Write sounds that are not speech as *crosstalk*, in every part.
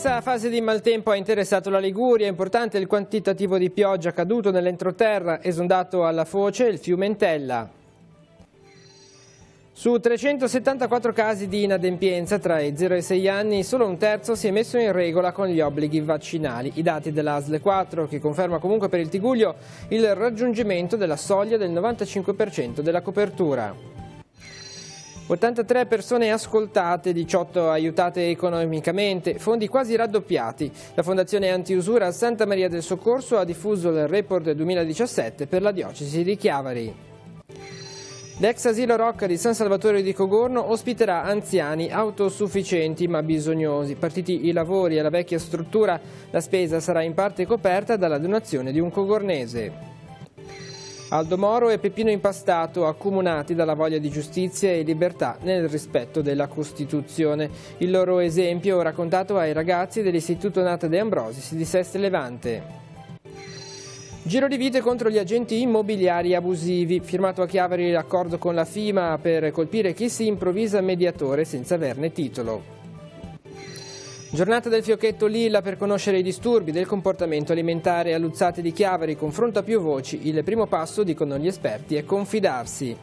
Questa fase di maltempo ha interessato la Liguria, importante il quantitativo di pioggia caduto nell'entroterra, esondato alla foce il fiume Entella. Su 374 casi di inadempienza tra i 0 e i 6 anni, solo un terzo si è messo in regola con gli obblighi vaccinali. I dati dell'ASL 4, che conferma comunque per il Tiguglio il raggiungimento della soglia del 95% della copertura. 83 persone ascoltate, 18 aiutate economicamente, fondi quasi raddoppiati. La Fondazione Antiusura Santa Maria del Soccorso ha diffuso il report 2017 per la diocesi di Chiavari. L'ex asilo Rocca di San Salvatore di Cogorno ospiterà anziani autosufficienti ma bisognosi. Partiti i lavori alla vecchia struttura, la spesa sarà in parte coperta dalla donazione di un cogornese. Aldo Moro e Peppino Impastato accomunati dalla voglia di giustizia e libertà nel rispetto della Costituzione. Il loro esempio raccontato ai ragazzi dell'Istituto Nata De Ambrosis di Seste Levante. Giro di vite contro gli agenti immobiliari abusivi. Firmato a Chiaveri l'accordo con la FIMA per colpire chi si improvvisa mediatore senza averne titolo. Giornata del fiocchetto Lilla per conoscere i disturbi del comportamento alimentare a di Chiavari, confronto a più voci, il primo passo, dicono gli esperti, è confidarsi.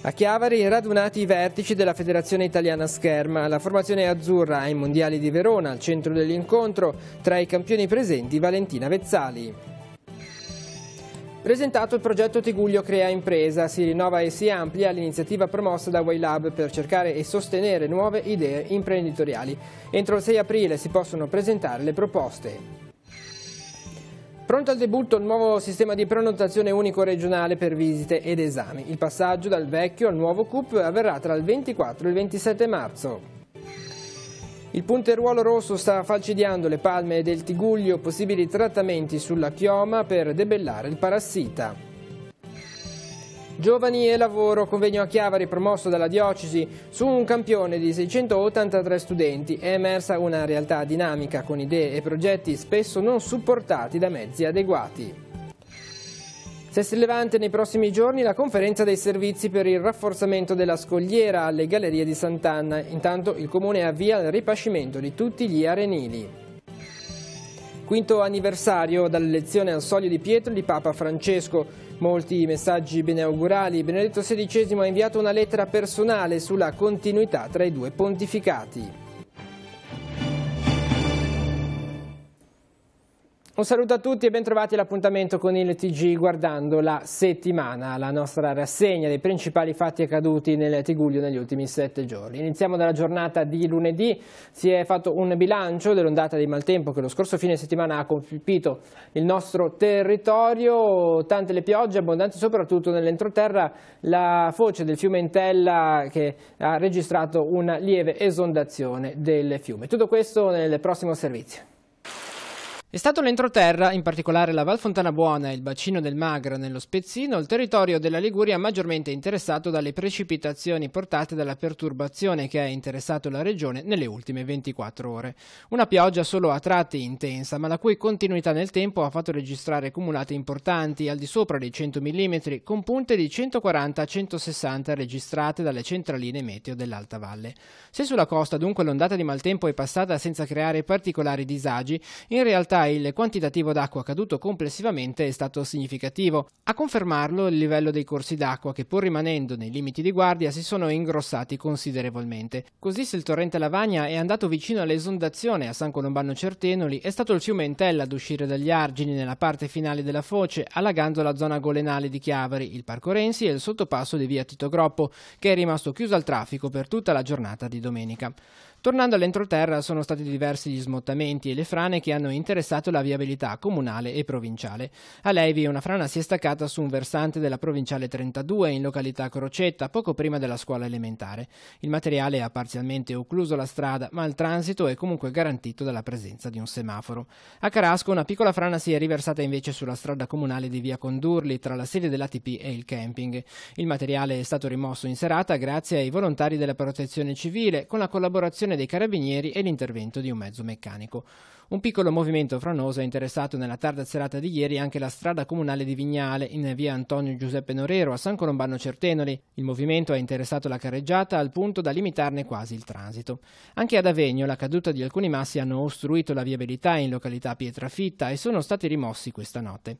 A Chiavari radunati i vertici della Federazione Italiana Scherma, la formazione azzurra ai Mondiali di Verona, al centro dell'incontro, tra i campioni presenti Valentina Vezzali. Presentato il progetto Tiguglio Crea Impresa, si rinnova e si amplia l'iniziativa promossa da Waylab per cercare e sostenere nuove idee imprenditoriali. Entro il 6 aprile si possono presentare le proposte. Pronto al debutto il nuovo sistema di prenotazione unico regionale per visite ed esami. Il passaggio dal vecchio al nuovo CUP avverrà tra il 24 e il 27 marzo. Il punteruolo rosso sta falcidiando le palme del tiguglio, possibili trattamenti sulla chioma per debellare il parassita. Giovani e lavoro, convegno a Chiavari promosso dalla diocesi. Su un campione di 683 studenti è emersa una realtà dinamica con idee e progetti spesso non supportati da mezzi adeguati. Se si Levante nei prossimi giorni la conferenza dei servizi per il rafforzamento della scogliera alle gallerie di Sant'Anna. Intanto il comune avvia il ripascimento di tutti gli arenili. Quinto anniversario dall'elezione al soglio di Pietro di Papa Francesco. Molti messaggi benaugurali. Benedetto XVI ha inviato una lettera personale sulla continuità tra i due pontificati. Un saluto a tutti e bentrovati all'appuntamento con il TG guardando la settimana, la nostra rassegna dei principali fatti accaduti nel Tiguglio negli ultimi sette giorni. Iniziamo dalla giornata di lunedì, si è fatto un bilancio dell'ondata di maltempo che lo scorso fine settimana ha colpito il nostro territorio, tante le piogge abbondanti soprattutto nell'entroterra, la foce del fiume Intella che ha registrato una lieve esondazione del fiume. Tutto questo nel prossimo servizio. È stato l'entroterra, in particolare la Val Fontanabuona e il bacino del Magra nello Spezzino, il territorio della Liguria maggiormente interessato dalle precipitazioni portate dalla perturbazione che ha interessato la regione nelle ultime 24 ore. Una pioggia solo a tratti intensa, ma la cui continuità nel tempo ha fatto registrare cumulate importanti, al di sopra dei 100 mm, con punte di 140 a 160 registrate dalle centraline meteo dell'Alta Valle. Se sulla costa dunque l'ondata di maltempo è passata senza creare particolari disagi, in realtà realtà il quantitativo d'acqua caduto complessivamente è stato significativo. A confermarlo il livello dei corsi d'acqua che pur rimanendo nei limiti di guardia si sono ingrossati considerevolmente. Così se il torrente Lavagna è andato vicino all'esondazione a San Colombano Certenoli è stato il fiume Entella ad uscire dagli argini nella parte finale della foce allagando la zona golenale di Chiavari, il Parco Renzi e il sottopasso di via Tito Groppo che è rimasto chiuso al traffico per tutta la giornata di domenica. Tornando all'entroterra sono stati diversi gli smottamenti e le frane che hanno interessato la viabilità comunale e provinciale. A Levi una frana si è staccata su un versante della provinciale 32 in località Crocetta poco prima della scuola elementare. Il materiale ha parzialmente occluso la strada ma il transito è comunque garantito dalla presenza di un semaforo. A Carasco una piccola frana si è riversata invece sulla strada comunale di via Condurli tra la sede dell'ATP e il camping. Il materiale è stato rimosso in serata grazie ai volontari della protezione civile con la collaborazione l'azione dei carabinieri e l'intervento di un mezzo meccanico. Un piccolo movimento franoso ha interessato nella tarda serata di ieri anche la strada comunale di Vignale, in via Antonio Giuseppe Norero, a San Colombano Certenoli. Il movimento ha interessato la carreggiata al punto da limitarne quasi il transito. Anche ad Avegno la caduta di alcuni massi hanno ostruito la viabilità in località Pietrafitta e sono stati rimossi questa notte.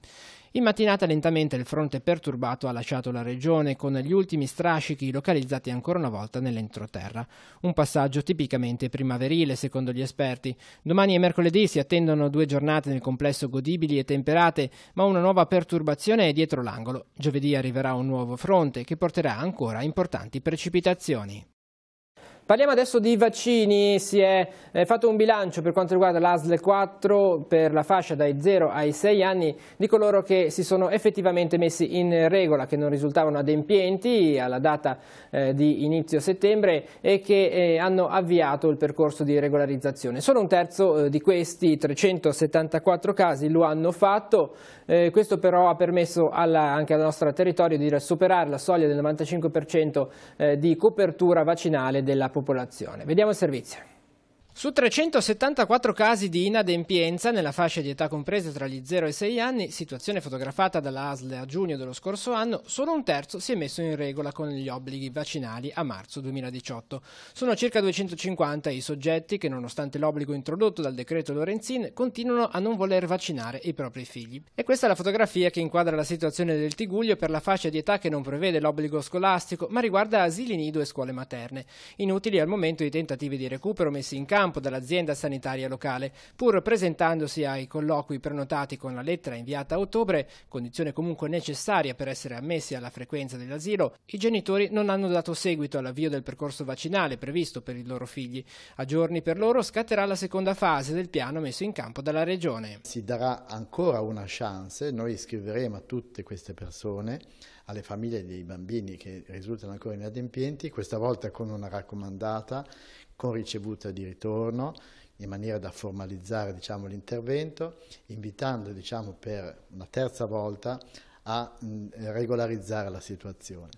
In mattinata lentamente il fronte perturbato ha lasciato la regione con gli ultimi strascichi localizzati ancora una volta nell'entroterra. Un passaggio tipicamente primaverile secondo gli esperti. Domani e mercoledì venerdì si attendono due giornate nel complesso godibili e temperate, ma una nuova perturbazione è dietro l'angolo. Giovedì arriverà un nuovo fronte che porterà ancora importanti precipitazioni. Parliamo adesso di vaccini, si è fatto un bilancio per quanto riguarda l'ASL 4 per la fascia dai 0 ai 6 anni di coloro che si sono effettivamente messi in regola, che non risultavano adempienti alla data eh, di inizio settembre e che eh, hanno avviato il percorso di regolarizzazione. Solo un terzo eh, di questi 374 casi lo hanno fatto, questo però ha permesso alla, anche al nostro territorio di superare la soglia del 95% di copertura vaccinale della popolazione popolazione. Vediamo il servizio. Su 374 casi di inadempienza nella fascia di età compresa tra gli 0 e i 6 anni, situazione fotografata dalla ASL a giugno dello scorso anno, solo un terzo si è messo in regola con gli obblighi vaccinali a marzo 2018. Sono circa 250 i soggetti che, nonostante l'obbligo introdotto dal decreto Lorenzin, continuano a non voler vaccinare i propri figli. E questa è la fotografia che inquadra la situazione del Tiguglio per la fascia di età che non prevede l'obbligo scolastico, ma riguarda asili nido e scuole materne. Inutili al momento i tentativi di recupero messi in campo campo dall'azienda sanitaria locale, pur presentandosi ai colloqui prenotati con la lettera inviata a ottobre, condizione comunque necessaria per essere ammessi alla frequenza dell'asilo, i genitori non hanno dato seguito all'avvio del percorso vaccinale previsto per i loro figli. A giorni per loro scatterà la seconda fase del piano messo in campo dalla Regione. Si darà ancora una chance, noi scriveremo a tutte queste persone alle famiglie dei bambini che risultano ancora inadempienti, questa volta con una raccomandata, con ricevuta di ritorno, in maniera da formalizzare diciamo, l'intervento, invitando diciamo, per una terza volta a mm, regolarizzare la situazione.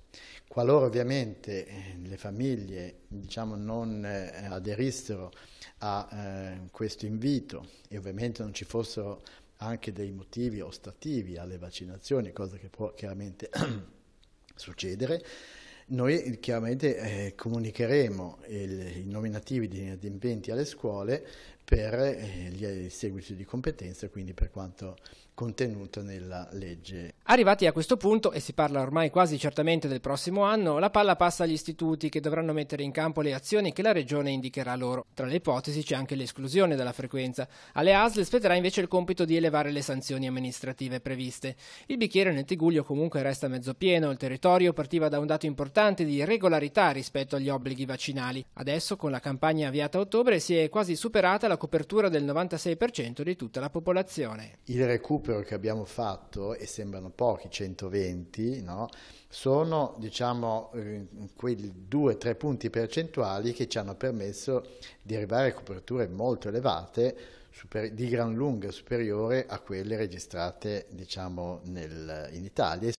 Qualora ovviamente eh, le famiglie diciamo, non eh, aderissero a eh, questo invito e ovviamente non ci fossero anche dei motivi ostativi alle vaccinazioni, cosa che può chiaramente *clears throat* succedere, noi chiaramente eh, comunicheremo il, i nominativi di inadempienti alle scuole per eh, gli seguiti di competenza, quindi per quanto contenuto nella legge. Arrivati a questo punto, e si parla ormai quasi certamente del prossimo anno, la palla passa agli istituti che dovranno mettere in campo le azioni che la Regione indicherà loro. Tra le ipotesi c'è anche l'esclusione dalla frequenza. Alle ASL spetterà invece il compito di elevare le sanzioni amministrative previste. Il bicchiere nel Tiguglio comunque resta mezzo pieno, il territorio partiva da un dato importante di regolarità rispetto agli obblighi vaccinali. Adesso, con la campagna avviata a ottobre, si è quasi superata la copertura del 96% di tutta la popolazione. Il recupero recupero che abbiamo fatto, e sembrano pochi 120, no? sono diciamo, eh, quei 2-3 punti percentuali che ci hanno permesso di arrivare a coperture molto elevate, super, di gran lunga superiore a quelle registrate diciamo, nel, in Italia.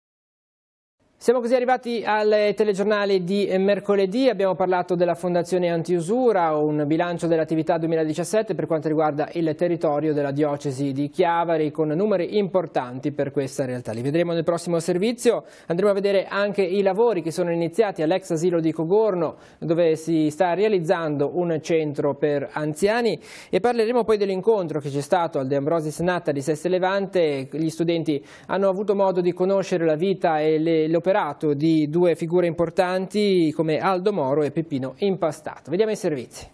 Siamo così arrivati al telegiornale di mercoledì, abbiamo parlato della Fondazione Antiusura, un bilancio dell'attività 2017 per quanto riguarda il territorio della diocesi di Chiavari con numeri importanti per questa realtà. Li vedremo nel prossimo servizio, andremo a vedere anche i lavori che sono iniziati all'ex asilo di Cogorno dove si sta realizzando un centro per anziani e parleremo poi dell'incontro che c'è stato al De Ambrosis Natta di Seste Levante, gli studenti hanno avuto modo di conoscere la vita e le operazioni l'operato di due figure importanti come Aldo Moro e Peppino Impastato. Vediamo i servizi.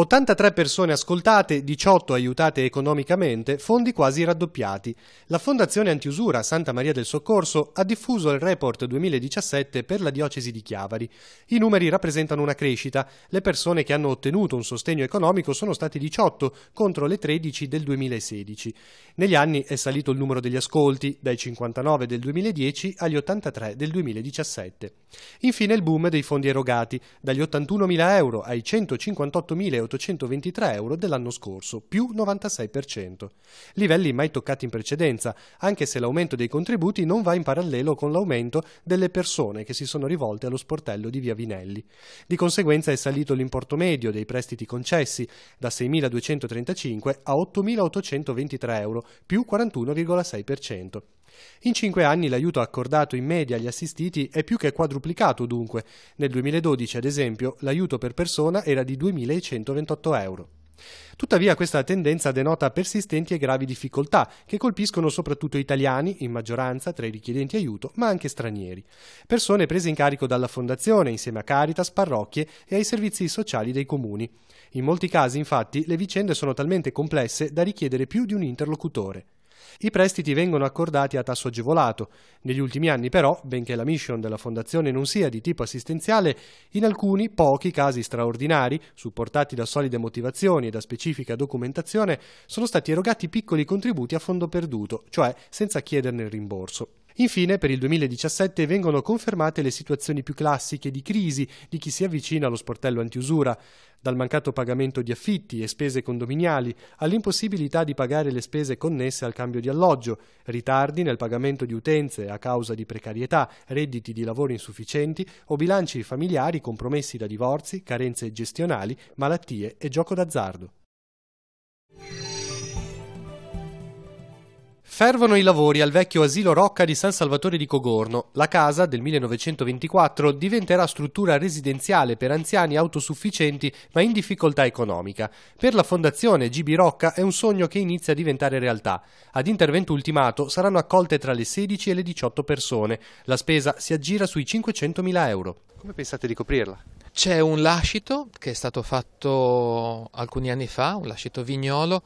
83 persone ascoltate, 18 aiutate economicamente, fondi quasi raddoppiati. La Fondazione Antiusura Santa Maria del Soccorso ha diffuso il report 2017 per la diocesi di Chiavari. I numeri rappresentano una crescita. Le persone che hanno ottenuto un sostegno economico sono state 18 contro le 13 del 2016. Negli anni è salito il numero degli ascolti, dai 59 del 2010 agli 83 del 2017. Infine il boom dei fondi erogati, dagli 81.000 euro ai 158.000 3.823 euro dell'anno scorso, più 96%. Livelli mai toccati in precedenza, anche se l'aumento dei contributi non va in parallelo con l'aumento delle persone che si sono rivolte allo sportello di via Vinelli. Di conseguenza è salito l'importo medio dei prestiti concessi da 6.235 a 8.823 euro, più 41,6%. In cinque anni l'aiuto accordato in media agli assistiti è più che quadruplicato dunque. Nel 2012, ad esempio, l'aiuto per persona era di 2.128 euro. Tuttavia questa tendenza denota persistenti e gravi difficoltà che colpiscono soprattutto italiani, in maggioranza tra i richiedenti aiuto, ma anche stranieri. Persone prese in carico dalla Fondazione insieme a Caritas, parrocchie e ai servizi sociali dei comuni. In molti casi infatti le vicende sono talmente complesse da richiedere più di un interlocutore. I prestiti vengono accordati a tasso agevolato. Negli ultimi anni però, benché la mission della Fondazione non sia di tipo assistenziale, in alcuni pochi casi straordinari, supportati da solide motivazioni e da specifica documentazione, sono stati erogati piccoli contributi a fondo perduto, cioè senza chiederne il rimborso. Infine, per il 2017 vengono confermate le situazioni più classiche di crisi di chi si avvicina allo sportello antiusura, dal mancato pagamento di affitti e spese condominiali all'impossibilità di pagare le spese connesse al cambio di alloggio, ritardi nel pagamento di utenze a causa di precarietà, redditi di lavoro insufficienti o bilanci familiari compromessi da divorzi, carenze gestionali, malattie e gioco d'azzardo. Fervono i lavori al vecchio asilo Rocca di San Salvatore di Cogorno. La casa, del 1924, diventerà struttura residenziale per anziani autosufficienti ma in difficoltà economica. Per la fondazione Gibi Rocca è un sogno che inizia a diventare realtà. Ad intervento ultimato saranno accolte tra le 16 e le 18 persone. La spesa si aggira sui 500.000 euro. Come pensate di coprirla? C'è un lascito che è stato fatto alcuni anni fa, un lascito vignolo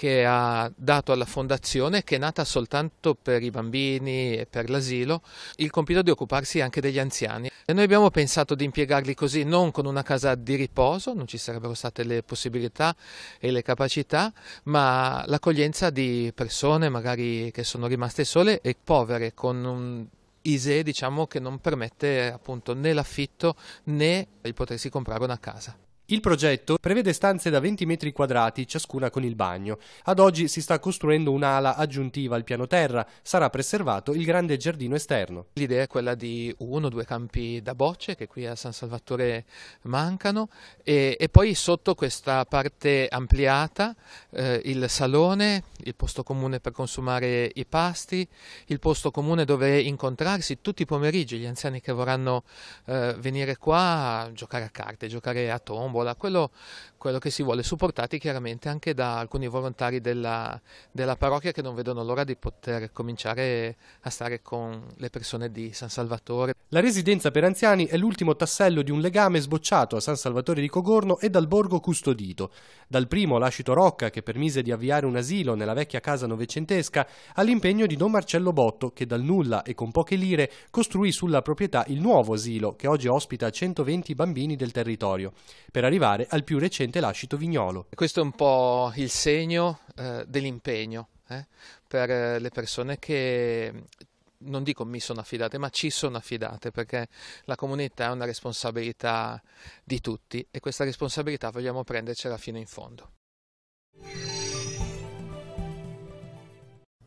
che ha dato alla fondazione, che è nata soltanto per i bambini e per l'asilo, il compito di occuparsi anche degli anziani. E noi abbiamo pensato di impiegarli così, non con una casa di riposo, non ci sarebbero state le possibilità e le capacità, ma l'accoglienza di persone magari che sono rimaste sole e povere, con un ISE diciamo, che non permette appunto, né l'affitto né il potersi comprare una casa. Il progetto prevede stanze da 20 metri quadrati, ciascuna con il bagno. Ad oggi si sta costruendo un'ala aggiuntiva al piano terra, sarà preservato il grande giardino esterno. L'idea è quella di uno o due campi da bocce che qui a San Salvatore mancano e, e poi sotto questa parte ampliata eh, il salone, il posto comune per consumare i pasti, il posto comune dove incontrarsi tutti i pomeriggi gli anziani che vorranno eh, venire qua a giocare a carte, giocare a tombo, tavola, quello quello che si vuole, supportati chiaramente anche da alcuni volontari della, della parrocchia che non vedono l'ora di poter cominciare a stare con le persone di San Salvatore. La residenza per anziani è l'ultimo tassello di un legame sbocciato a San Salvatore di Cogorno e dal borgo custodito, dal primo l'ascito Rocca che permise di avviare un asilo nella vecchia casa novecentesca all'impegno di Don Marcello Botto che dal nulla e con poche lire costruì sulla proprietà il nuovo asilo che oggi ospita 120 bambini del territorio, per arrivare al più recente presidente Lascito Vignolo. Questo è un po' il segno eh, dell'impegno eh, per eh, le persone che non dico mi sono affidate, ma ci sono affidate perché la comunità è una responsabilità di tutti e questa responsabilità vogliamo prendercela fino in fondo.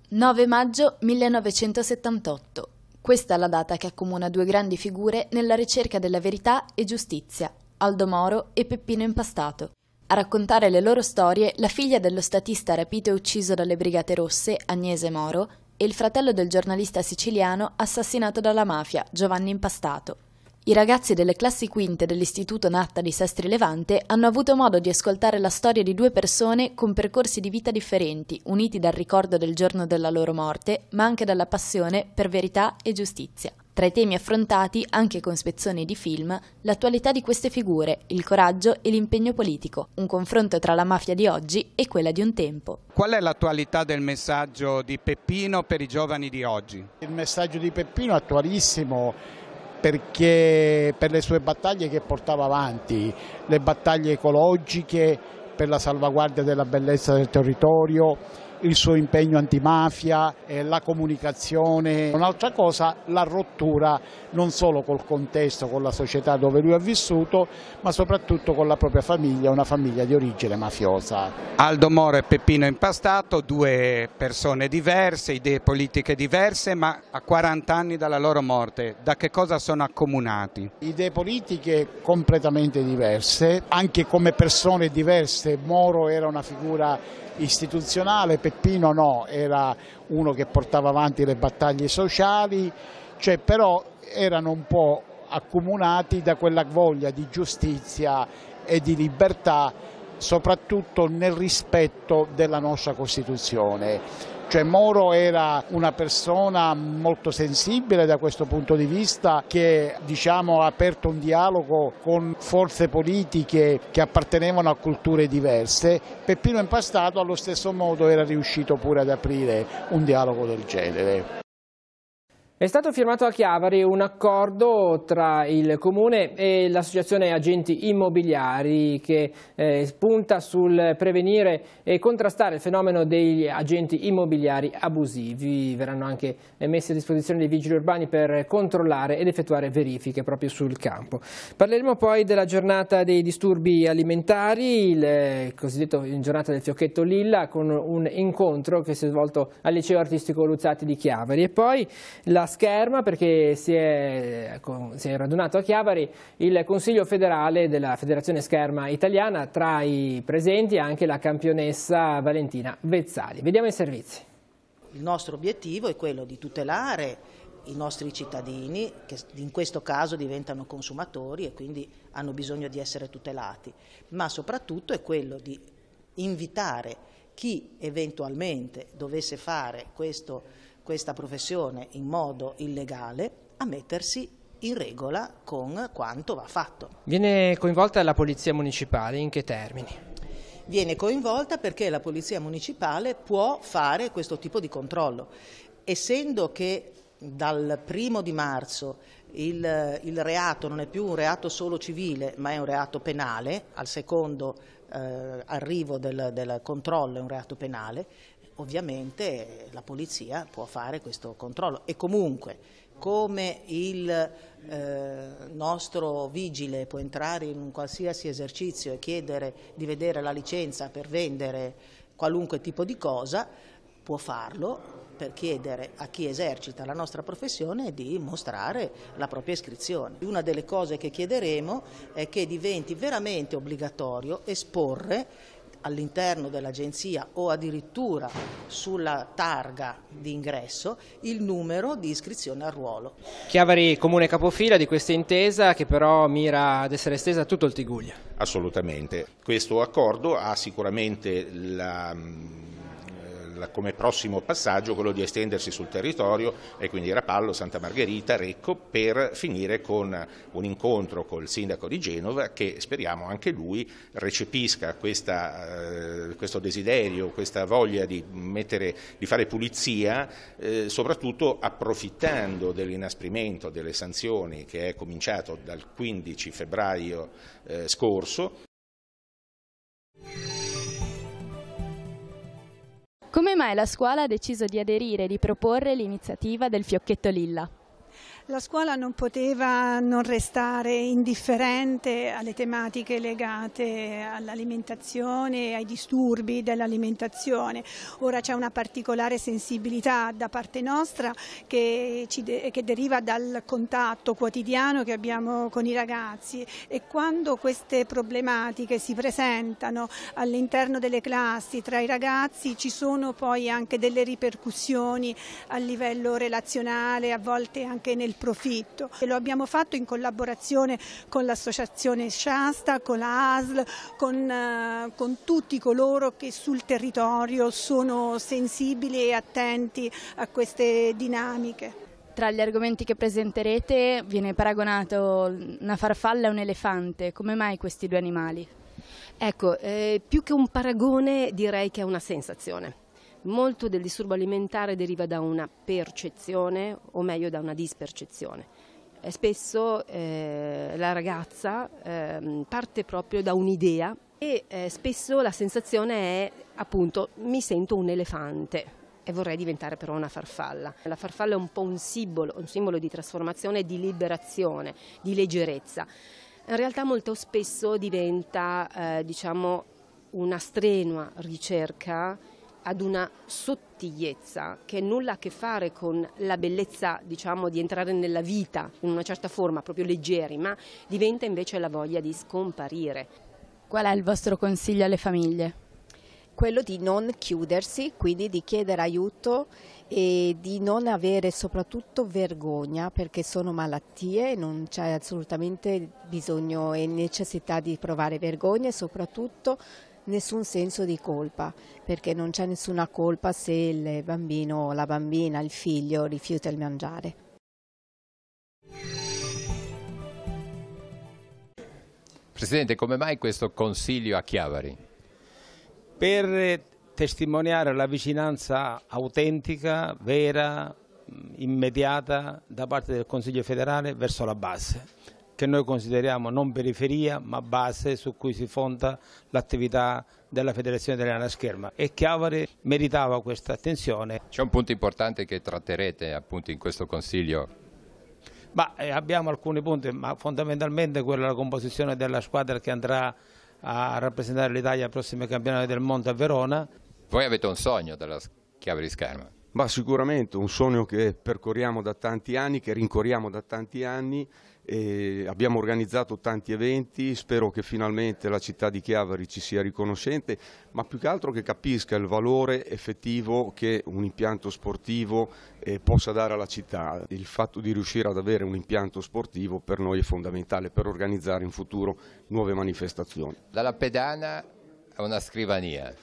9 maggio 1978. Questa è la data che accomuna due grandi figure nella ricerca della verità e giustizia, Aldo Moro e Peppino Impastato. A raccontare le loro storie la figlia dello statista rapito e ucciso dalle Brigate Rosse, Agnese Moro, e il fratello del giornalista siciliano assassinato dalla mafia, Giovanni Impastato. I ragazzi delle classi quinte dell'Istituto Natta di Sestri Levante hanno avuto modo di ascoltare la storia di due persone con percorsi di vita differenti, uniti dal ricordo del giorno della loro morte, ma anche dalla passione per verità e giustizia. Tra i temi affrontati, anche con spezzoni di film, l'attualità di queste figure, il coraggio e l'impegno politico, un confronto tra la mafia di oggi e quella di un tempo. Qual è l'attualità del messaggio di Peppino per i giovani di oggi? Il messaggio di Peppino è attualissimo perché per le sue battaglie che portava avanti, le battaglie ecologiche per la salvaguardia della bellezza del territorio, il suo impegno antimafia, eh, la comunicazione, un'altra cosa la rottura non solo col contesto, con la società dove lui ha vissuto, ma soprattutto con la propria famiglia, una famiglia di origine mafiosa. Aldo Moro e Peppino Impastato, due persone diverse, idee politiche diverse, ma a 40 anni dalla loro morte, da che cosa sono accomunati? Idee politiche completamente diverse, anche come persone diverse, Moro era una figura istituzionale, Peppino no, era uno che portava avanti le battaglie sociali, cioè però erano un po' accomunati da quella voglia di giustizia e di libertà soprattutto nel rispetto della nostra Costituzione. Cioè Moro era una persona molto sensibile da questo punto di vista che diciamo, ha aperto un dialogo con forze politiche che appartenevano a culture diverse. Peppino Impastato allo stesso modo era riuscito pure ad aprire un dialogo del genere. È stato firmato a Chiavari un accordo tra il Comune e l'Associazione Agenti Immobiliari che eh, punta sul prevenire e contrastare il fenomeno degli agenti immobiliari abusivi. Verranno anche eh, messi a disposizione dei vigili urbani per controllare ed effettuare verifiche proprio sul campo. Parleremo poi della giornata dei disturbi alimentari, il eh, cosiddetto giornata del fiocchetto Lilla con un incontro che si è svolto al liceo artistico Luzzati di Chiavari e poi la scherma perché si è, si è, radunato a Chiavari il Consiglio federale della Federazione Scherma Italiana, tra i presenti anche la campionessa Valentina Vezzali. Vediamo i servizi. Il nostro obiettivo è quello di tutelare i nostri cittadini che in questo caso diventano consumatori e quindi hanno bisogno di essere tutelati, ma soprattutto è quello di invitare chi eventualmente dovesse fare questo questa professione in modo illegale a mettersi in regola con quanto va fatto. Viene coinvolta la Polizia Municipale, in che termini? Viene coinvolta perché la Polizia Municipale può fare questo tipo di controllo. Essendo che dal primo di marzo il, il reato non è più un reato solo civile ma è un reato penale, al secondo eh, arrivo del, del controllo è un reato penale, ovviamente la polizia può fare questo controllo e comunque come il eh, nostro vigile può entrare in un qualsiasi esercizio e chiedere di vedere la licenza per vendere qualunque tipo di cosa, può farlo per chiedere a chi esercita la nostra professione di mostrare la propria iscrizione. Una delle cose che chiederemo è che diventi veramente obbligatorio esporre all'interno dell'agenzia o addirittura sulla targa di ingresso il numero di iscrizione al ruolo. Chiavari comune capofila di questa intesa che però mira ad essere estesa a tutto il Tiguglia. Assolutamente, questo accordo ha sicuramente la mm, come prossimo passaggio quello di estendersi sul territorio e quindi Rapallo, Santa Margherita, Recco per finire con un incontro col sindaco di Genova che speriamo anche lui recepisca questa, eh, questo desiderio, questa voglia di, mettere, di fare pulizia eh, soprattutto approfittando dell'inasprimento delle sanzioni che è cominciato dal 15 febbraio eh, scorso Come mai la scuola ha deciso di aderire e di proporre l'iniziativa del fiocchetto Lilla? La scuola non poteva non restare indifferente alle tematiche legate all'alimentazione e ai disturbi dell'alimentazione. Ora c'è una particolare sensibilità da parte nostra che, de che deriva dal contatto quotidiano che abbiamo con i ragazzi e quando queste problematiche si presentano all'interno delle classi tra i ragazzi ci sono poi anche delle ripercussioni a livello relazionale, a volte anche nel il profitto e lo abbiamo fatto in collaborazione con l'associazione Shasta, con la ASL, con, eh, con tutti coloro che sul territorio sono sensibili e attenti a queste dinamiche. Tra gli argomenti che presenterete viene paragonato una farfalla e un elefante. Come mai questi due animali? Ecco, eh, più che un paragone direi che è una sensazione molto del disturbo alimentare deriva da una percezione o meglio da una dispercezione. E spesso eh, la ragazza eh, parte proprio da un'idea e eh, spesso la sensazione è appunto mi sento un elefante e vorrei diventare però una farfalla. La farfalla è un po' un simbolo, un simbolo di trasformazione, di liberazione, di leggerezza. In realtà molto spesso diventa eh, diciamo una strenua ricerca ad una sottigliezza che nulla a che fare con la bellezza diciamo, di entrare nella vita in una certa forma, proprio leggeri, ma diventa invece la voglia di scomparire. Qual è il vostro consiglio alle famiglie? quello di non chiudersi, quindi di chiedere aiuto e di non avere soprattutto vergogna perché sono malattie e non c'è assolutamente bisogno e necessità di provare vergogna e soprattutto nessun senso di colpa, perché non c'è nessuna colpa se il bambino la bambina, il figlio rifiuta il mangiare. Presidente, come mai questo consiglio a Chiavari? Per testimoniare la vicinanza autentica, vera, immediata da parte del Consiglio federale verso la base che noi consideriamo non periferia ma base su cui si fonda l'attività della Federazione Italiana Scherma e Chiavari meritava questa attenzione. C'è un punto importante che tratterete appunto in questo Consiglio ma eh, abbiamo alcuni punti, ma fondamentalmente quella è la composizione della squadra che andrà a rappresentare l'Italia al prossimo campionato del mondo a Verona. Voi avete un sogno della Chiavari scherma? Ma sicuramente un sogno che percorriamo da tanti anni, che rincorriamo da tanti anni e abbiamo organizzato tanti eventi, spero che finalmente la città di Chiavari ci sia riconoscente, ma più che altro che capisca il valore effettivo che un impianto sportivo eh, possa dare alla città. Il fatto di riuscire ad avere un impianto sportivo per noi è fondamentale per organizzare in futuro nuove manifestazioni. Dalla pedana a una scrivania.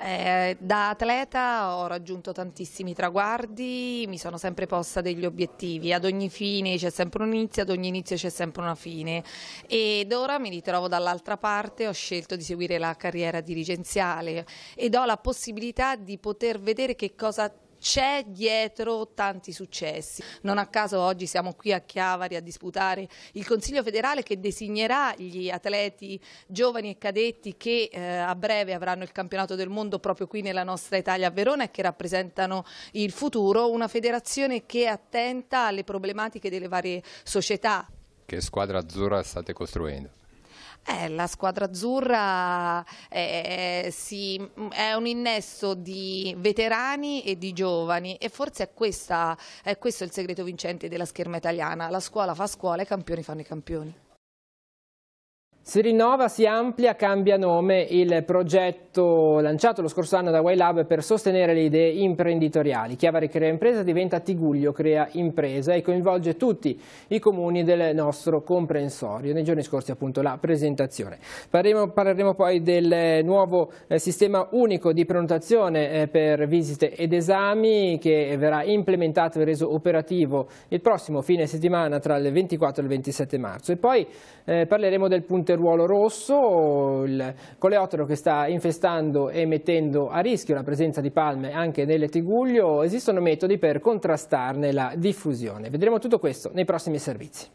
Eh, da atleta ho raggiunto tantissimi traguardi, mi sono sempre posta degli obiettivi, ad ogni fine c'è sempre un inizio, ad ogni inizio c'è sempre una fine ed ora mi ritrovo dall'altra parte, ho scelto di seguire la carriera dirigenziale ed ho la possibilità di poter vedere che cosa c'è dietro tanti successi. Non a caso oggi siamo qui a Chiavari a disputare il Consiglio federale che designerà gli atleti giovani e cadetti che eh, a breve avranno il campionato del mondo proprio qui nella nostra Italia a Verona e che rappresentano il futuro, una federazione che è attenta alle problematiche delle varie società. Che squadra azzurra state costruendo? Eh, la squadra azzurra eh, eh si, è un innesto di veterani e di giovani e forse è, questa, è questo il segreto vincente della scherma italiana. La scuola fa scuola e i campioni fanno i campioni. Si rinnova, si amplia, cambia nome il progetto lanciato lo scorso anno da Waylab per sostenere le idee imprenditoriali. Chiavari Crea Impresa diventa Tiguglio Crea Impresa e coinvolge tutti i comuni del nostro comprensorio. Nei giorni scorsi appunto la presentazione. Parleremo, parleremo poi del nuovo eh, sistema unico di prenotazione eh, per visite ed esami che verrà implementato e reso operativo il prossimo fine settimana tra il 24 e il 27 marzo. E poi eh, parleremo del punto ruolo rosso, il coleottero che sta infestando e mettendo a rischio la presenza di palme anche nelle tiguglio, esistono metodi per contrastarne la diffusione. Vedremo tutto questo nei prossimi servizi.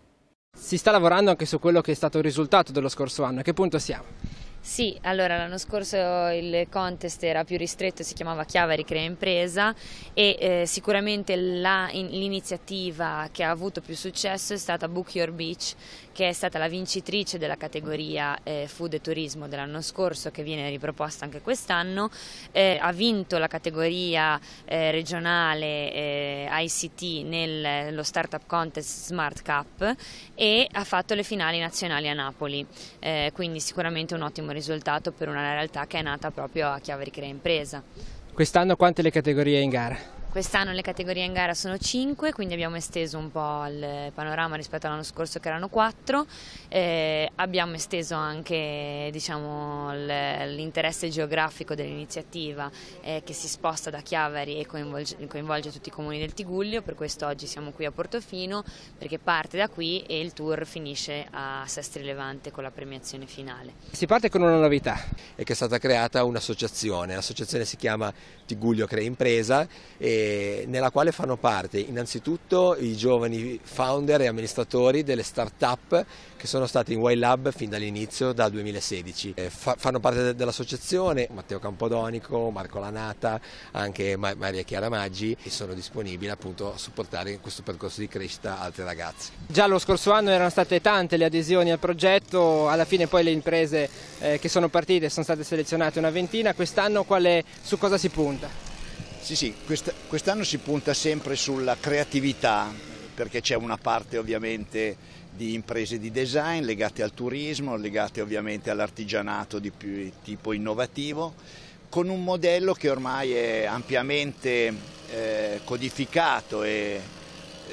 Si sta lavorando anche su quello che è stato il risultato dello scorso anno, a che punto siamo? Sì, allora l'anno scorso il contest era più ristretto, si chiamava Chiavari Ricrea Impresa e eh, sicuramente l'iniziativa che ha avuto più successo è stata Book Your Beach che è stata la vincitrice della categoria eh, Food e Turismo dell'anno scorso, che viene riproposta anche quest'anno, eh, ha vinto la categoria eh, regionale eh, ICT nello Startup Contest Smart Cup e ha fatto le finali nazionali a Napoli, eh, quindi sicuramente un ottimo risultato per una realtà che è nata proprio a Chiavari Crea Impresa. Quest'anno quante le categorie in gara? Quest'anno le categorie in gara sono 5, quindi abbiamo esteso un po' il panorama rispetto all'anno scorso che erano 4. Eh, abbiamo esteso anche diciamo, l'interesse geografico dell'iniziativa eh, che si sposta da Chiavari e coinvolge, coinvolge, tutti i comuni del Tiguglio, per questo oggi siamo qui a Portofino perché parte da qui e il tour finisce a Sestri Levante con la premiazione finale. Si parte con una novità, è che è stata creata un'associazione, l'associazione si chiama Tiguglio Crea Impresa e eh, nella quale fanno parte innanzitutto i giovani founder e amministratori delle start-up che sono stati in Lab fin dall'inizio, dal 2016. Eh, fa fanno parte dell'associazione Matteo Campodonico, Marco Lanata, anche Ma Maria Chiara Maggi e sono disponibili appunto a supportare in questo percorso di crescita altri ragazzi. Già lo scorso anno erano state tante le adesioni al progetto, alla fine poi le imprese eh, che sono partite sono state selezionate una ventina, quest'anno su cosa si punta? Sì, sì, quest'anno si punta sempre sulla creatività, perché c'è una parte ovviamente di imprese di design legate al turismo, legate ovviamente all'artigianato di più, tipo innovativo, con un modello che ormai è ampiamente eh, codificato e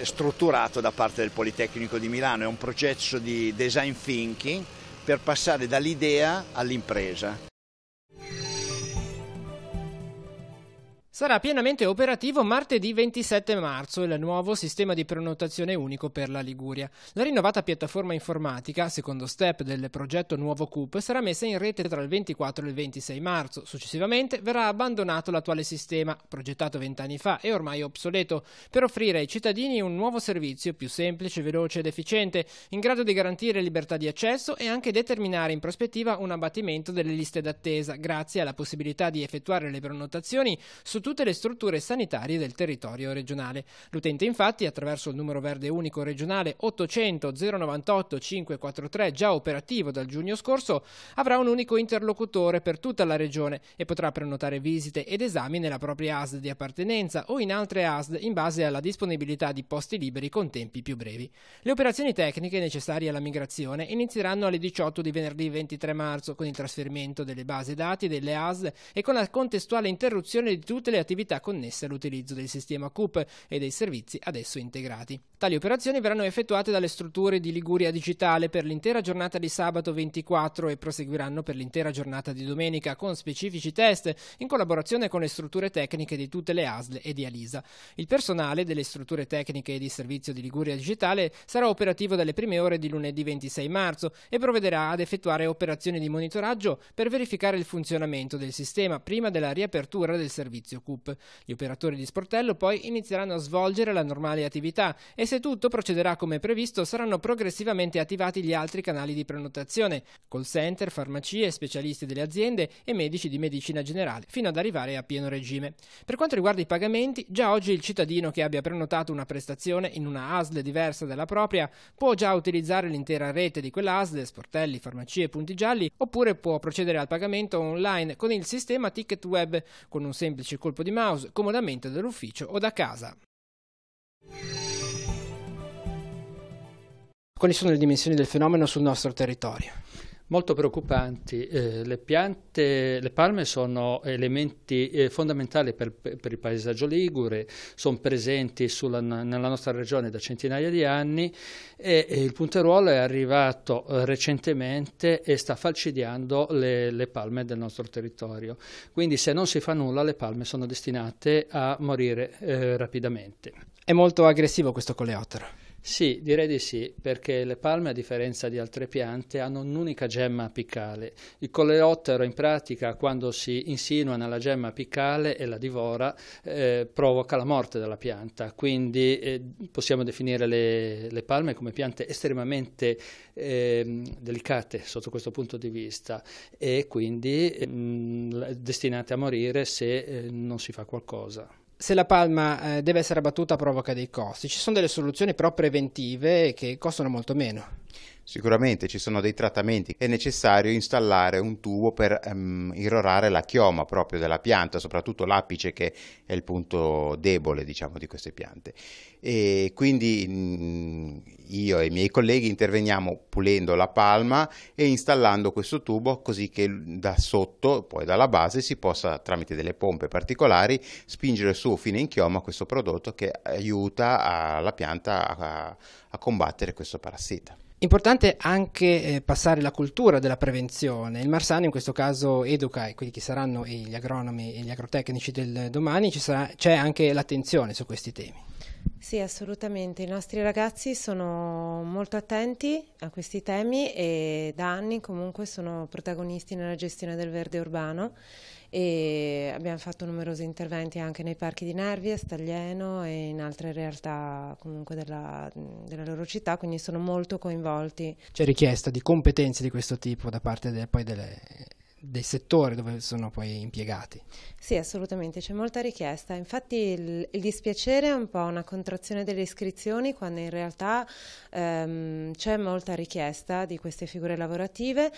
strutturato da parte del Politecnico di Milano, è un processo di design thinking per passare dall'idea all'impresa. Sarà pienamente operativo martedì 27 marzo il nuovo sistema di prenotazione unico per la Liguria. La rinnovata piattaforma informatica, secondo step del progetto Nuovo CUP, sarà messa in rete tra il 24 e il 26 marzo. Successivamente verrà abbandonato l'attuale sistema, progettato vent'anni fa e ormai obsoleto, per offrire ai cittadini un nuovo servizio più semplice, veloce ed efficiente, in grado di garantire libertà di accesso e anche determinare in prospettiva un abbattimento delle liste d'attesa, grazie alla possibilità di effettuare le prenotazioni su tutte le strutture sanitarie del territorio regionale. L'utente infatti attraverso il numero verde unico regionale 800 098 543 già operativo dal giugno scorso avrà un unico interlocutore per tutta la regione e potrà prenotare visite ed esami nella propria ASD di appartenenza o in altre ASD in base alla disponibilità di posti liberi con tempi più brevi. Le operazioni tecniche necessarie alla migrazione inizieranno alle 18 di venerdì 23 marzo con il trasferimento delle basi dati delle ASD e con la contestuale interruzione di tutte le le attività connesse all'utilizzo del sistema CUP e dei servizi ad esso integrati. Tali operazioni verranno effettuate dalle strutture di Liguria Digitale per l'intera giornata di sabato 24 e proseguiranno per l'intera giornata di domenica con specifici test in collaborazione con le strutture tecniche di tutte le ASL e di Alisa. Il personale delle strutture tecniche e di servizio di Liguria Digitale sarà operativo dalle prime ore di lunedì 26 marzo e provvederà ad effettuare operazioni di monitoraggio per verificare il funzionamento del sistema prima della riapertura del servizio CUP. Gli operatori di sportello poi inizieranno a svolgere la normale attività e se tutto procederà come previsto saranno progressivamente attivati gli altri canali di prenotazione, call center, farmacie, specialisti delle aziende e medici di medicina generale, fino ad arrivare a pieno regime. Per quanto riguarda i pagamenti, già oggi il cittadino che abbia prenotato una prestazione in una ASL diversa dalla propria può già utilizzare l'intera rete di quell'ASL, sportelli, farmacie, punti gialli, oppure può procedere al pagamento online con il sistema Ticket Web, con un semplice colpo di mouse, comodamente dall'ufficio o da casa. Quali sono le dimensioni del fenomeno sul nostro territorio? Molto preoccupanti. Eh, le piante, le palme sono elementi eh, fondamentali per, per, il paesaggio ligure, sono presenti sulla, nella nostra regione da centinaia di anni e, e il punteruolo è arrivato eh, recentemente e sta falcidiando le, le, palme del nostro territorio. Quindi se non si fa nulla le palme sono destinate a morire eh, rapidamente. È molto aggressivo questo coleottero. Sì, direi di sì, perché le palme, a differenza di altre piante, hanno un'unica gemma apicale. Il coleottero, in pratica, quando si insinua nella gemma apicale e la divora, eh, provoca la morte della pianta. Quindi eh, possiamo definire le, le, palme come piante estremamente eh, delicate sotto questo punto di vista e quindi ehm, destinate a morire se eh, non si fa qualcosa se la palma eh, deve essere abbattuta provoca dei costi. Ci sono delle soluzioni però preventive che costano molto meno. Sicuramente ci sono dei trattamenti, è necessario installare un tubo per um, irrorare la chioma proprio della pianta, soprattutto l'apice che è il punto debole diciamo, di queste piante. E quindi mh, mm, io e i miei colleghi interveniamo pulendo la palma e installando questo tubo così che da sotto, poi dalla base, si possa tramite delle pompe particolari spingere su fino in chioma questo prodotto che aiuta la pianta a, a combattere questo parassita. Importante anche eh, passare la cultura della prevenzione. Il Marsano in questo caso educa e quindi chi saranno gli agronomi e gli agrotecnici del domani, c'è anche l'attenzione su questi temi. Sì, assolutamente. I nostri ragazzi sono molto attenti a questi temi e da anni comunque sono protagonisti nella gestione del verde urbano e abbiamo fatto numerosi interventi anche nei parchi di Nervi, a Staglieno e in altre realtà comunque della, della loro città, quindi sono molto coinvolti. C'è richiesta di competenze di questo tipo da parte de, poi delle, dei settori dove sono poi impiegati. Sì, assolutamente, c'è molta richiesta. Infatti il, il, dispiacere è un po' una contrazione delle iscrizioni quando in realtà ehm, c'è molta richiesta di queste figure lavorative.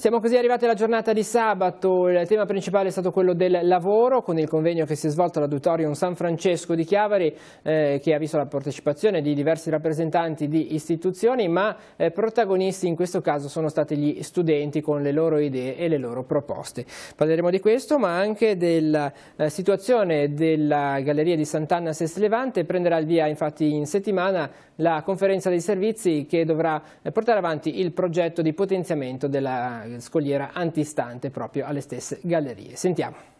Siamo così arrivati alla giornata di sabato, il tema principale è stato quello del lavoro con il convegno che si è svolto all'Auditorium San Francesco di Chiavari eh, che ha visto la partecipazione di diversi rappresentanti di istituzioni ma eh, protagonisti in questo caso sono stati gli studenti con le loro idee e le loro proposte. Parleremo di questo ma anche della eh, situazione della Galleria di Sant'Anna Sest Levante, prenderà il via infatti in settimana la conferenza dei servizi che dovrà eh, portare avanti il progetto di potenziamento della scogliera antistante proprio alle stesse gallerie. Sentiamo.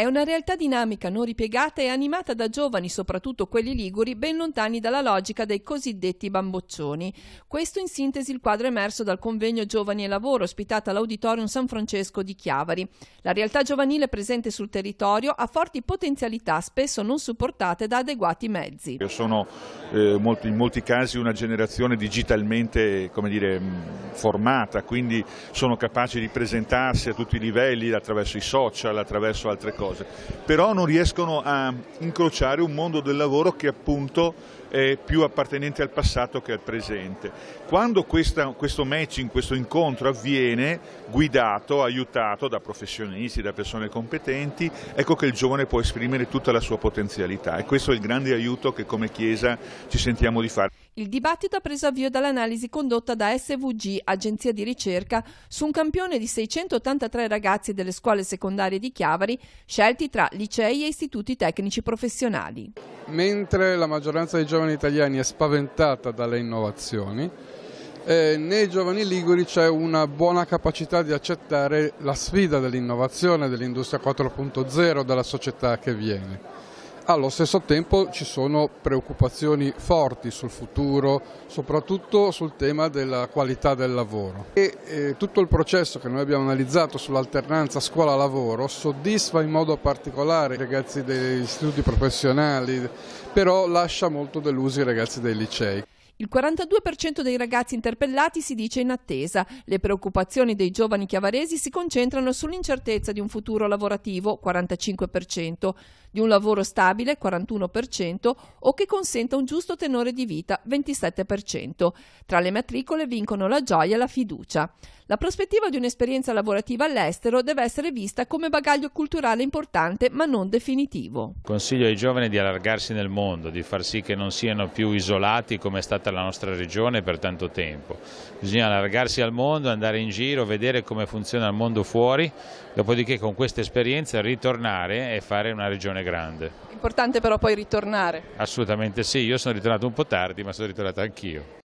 È una realtà dinamica, non ripiegata e animata da giovani, soprattutto quelli liguri, ben lontani dalla logica dei cosiddetti bamboccioni. Questo in sintesi il quadro emerso dal convegno Giovani e Lavoro, ospitato all'Auditorium San Francesco di Chiavari. La realtà giovanile presente sul territorio ha forti potenzialità, spesso non supportate da adeguati mezzi. Sono eh, molti, in molti casi una generazione digitalmente dire, mm, formata, quindi sono capace di presentarsi a tutti i livelli attraverso i social, attraverso altre cose cose, però non riescono a incrociare un mondo del lavoro che appunto è più appartenente al passato che al presente. Quando questa, questo matching, questo incontro avviene, guidato, aiutato da professionisti, da persone competenti, ecco che il giovane può esprimere tutta la sua potenzialità e questo è il grande aiuto che come Chiesa ci sentiamo di fare. Il dibattito ha preso avvio dall'analisi condotta da SVG, agenzia di ricerca, su un campione di 683 ragazzi delle scuole secondarie di Chiavari, scelti tra licei e istituti tecnici professionali. Mentre la maggioranza dei giovani italiani è spaventata dalle innovazioni, eh, nei giovani liguri c'è una buona capacità di accettare la sfida dell'innovazione, dell'industria 4.0, della società che viene. Allo stesso tempo ci sono preoccupazioni forti sul futuro, soprattutto sul tema della qualità del lavoro. E eh, tutto il processo che noi abbiamo analizzato sull'alternanza scuola-lavoro soddisfa in modo particolare i ragazzi degli istituti professionali, però lascia molto delusi i ragazzi dei licei. Il 42% dei ragazzi interpellati si dice in attesa. Le preoccupazioni dei giovani chiavaresi si concentrano sull'incertezza di un futuro lavorativo, 45% di un lavoro stabile 41% o che consenta un giusto tenore di vita 27%. Tra le matricole vincono la gioia e la fiducia. La prospettiva di un'esperienza lavorativa all'estero deve essere vista come bagaglio culturale importante ma non definitivo. Consiglio ai giovani di allargarsi nel mondo, di far sì che non siano più isolati come è stata la nostra regione per tanto tempo. Bisogna allargarsi al mondo, andare in giro, vedere come funziona il mondo fuori, dopodiché con questa esperienza ritornare e fare una regione soddisfazione grande. Importante però poi ritornare. Assolutamente sì, io sono ritornato un po' tardi ma sono ritornato anch'io.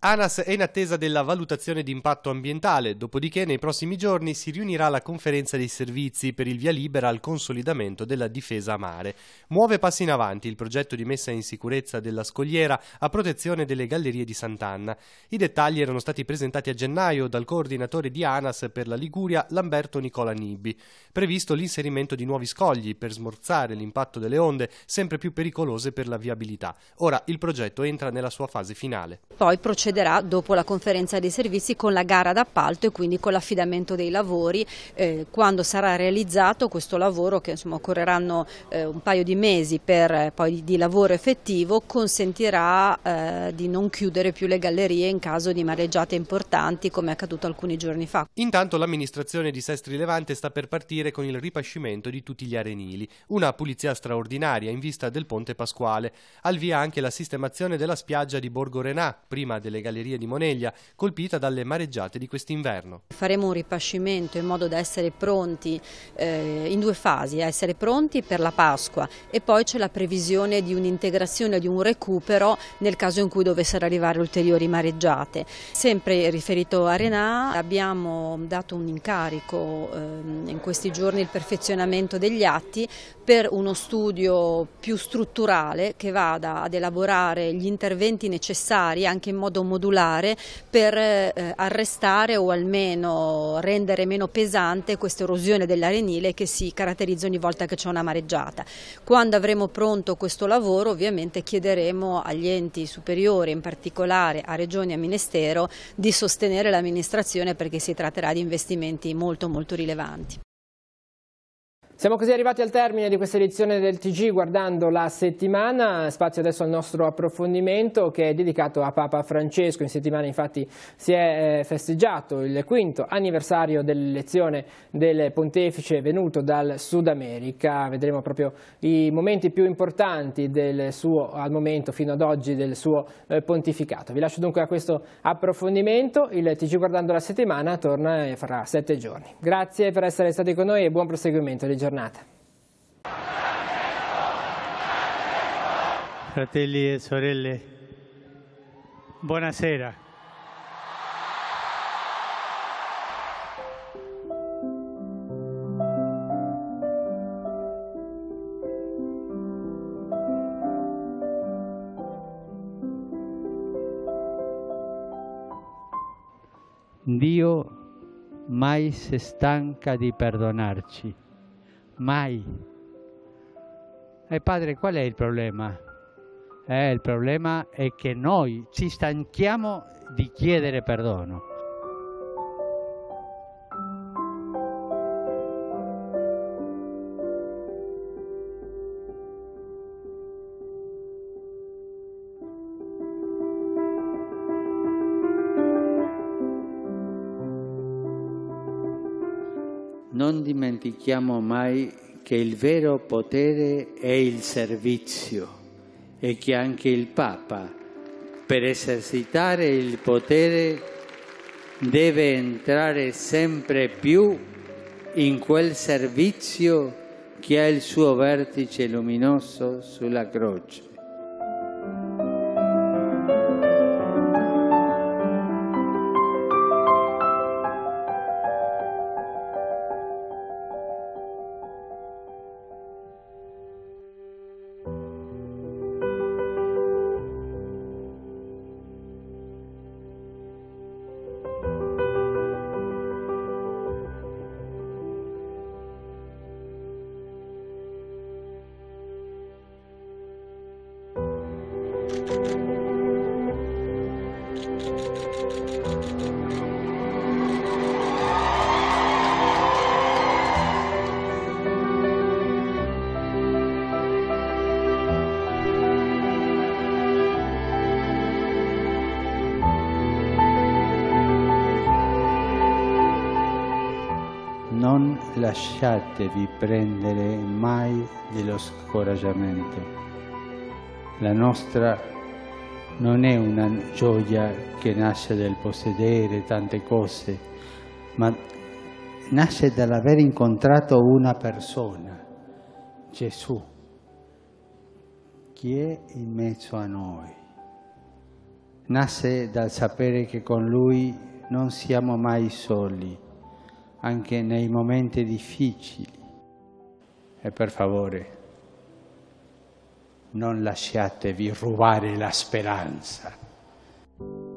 ANAS è in attesa della valutazione di impatto ambientale, dopodiché nei prossimi giorni si riunirà la conferenza dei servizi per il via libera al consolidamento della difesa a mare. Muove passi in avanti il progetto di messa in sicurezza della scogliera a protezione delle gallerie di Sant'Anna. I dettagli erano stati presentati a gennaio dal coordinatore di ANAS per la Liguria Lamberto Nicola Nibbi. Previsto l'inserimento di nuovi scogli per smorzare l'impatto delle onde, sempre più pericolose per la viabilità. Ora il progetto entra nella sua fase finale. Poi proced- procederà dopo la conferenza dei servizi con la gara d'appalto e quindi con l'affidamento dei lavori eh, quando sarà realizzato questo lavoro che insomma occorreranno eh, un paio di mesi per, eh, poi, di lavoro effettivo consentirà eh, di non chiudere più le gallerie in caso di mareggiate importanti come è accaduto alcuni giorni fa. Intanto l'amministrazione di Sestri Levante sta per partire con il ripascimento di tutti gli arenili, una pulizia straordinaria in vista del ponte pasquale, al via anche la sistemazione della spiaggia di Borgo Renà prima delle delle gallerie di Moneglia, colpita dalle mareggiate di quest'inverno. Faremo un ripascimento in modo da essere pronti eh, in due fasi, essere pronti per la Pasqua e poi c'è la previsione di un'integrazione, di un recupero nel caso in cui dovessero arrivare ulteriori mareggiate. Sempre riferito a Renà abbiamo dato un incarico eh, in questi giorni il perfezionamento degli atti per uno studio più strutturale che vada ad elaborare gli interventi necessari anche in modo modulare per eh, arrestare o almeno rendere meno pesante questa erosione dell'arenile che si caratterizza ogni volta che c'è una mareggiata. Quando avremo pronto questo lavoro ovviamente chiederemo agli enti superiori, in particolare a Regioni e a Ministero, di sostenere l'amministrazione perché si tratterà di investimenti molto molto rilevanti. Siamo così arrivati al termine di questa edizione del TG guardando la settimana, spazio adesso al nostro approfondimento che è dedicato a Papa Francesco, in settimana infatti si è eh, festeggiato il quinto anniversario dell'elezione del pontefice venuto dal Sud America, vedremo proprio i momenti più importanti del suo, al momento fino ad oggi del suo eh, pontificato. Vi lascio dunque a questo approfondimento, il TG guardando la settimana torna fra sette giorni. Grazie per essere stati con noi e buon proseguimento di giornata. Fratelli e sorelle, buonasera. Dio mai si stanca di perdonarci mai. E eh, padre, qual è il problema? Eh, il problema è che noi ci stanchiamo di chiedere perdono. non dimentichiamo mai che il vero potere è il servizio e che anche il Papa, per esercitare il potere, deve entrare sempre più in quel servizio che ha il suo vertice luminoso sulla croce. lasciatevi prendere mai dello scoraggiamento. La nostra non è una gioia che nasce dal possedere tante cose, ma nasce dall'aver incontrato una persona, Gesù, che è in mezzo a noi. Nasce dal sapere che con Lui non siamo mai soli anche nei momenti difficili. E per favore, non lasciatevi rubare la speranza.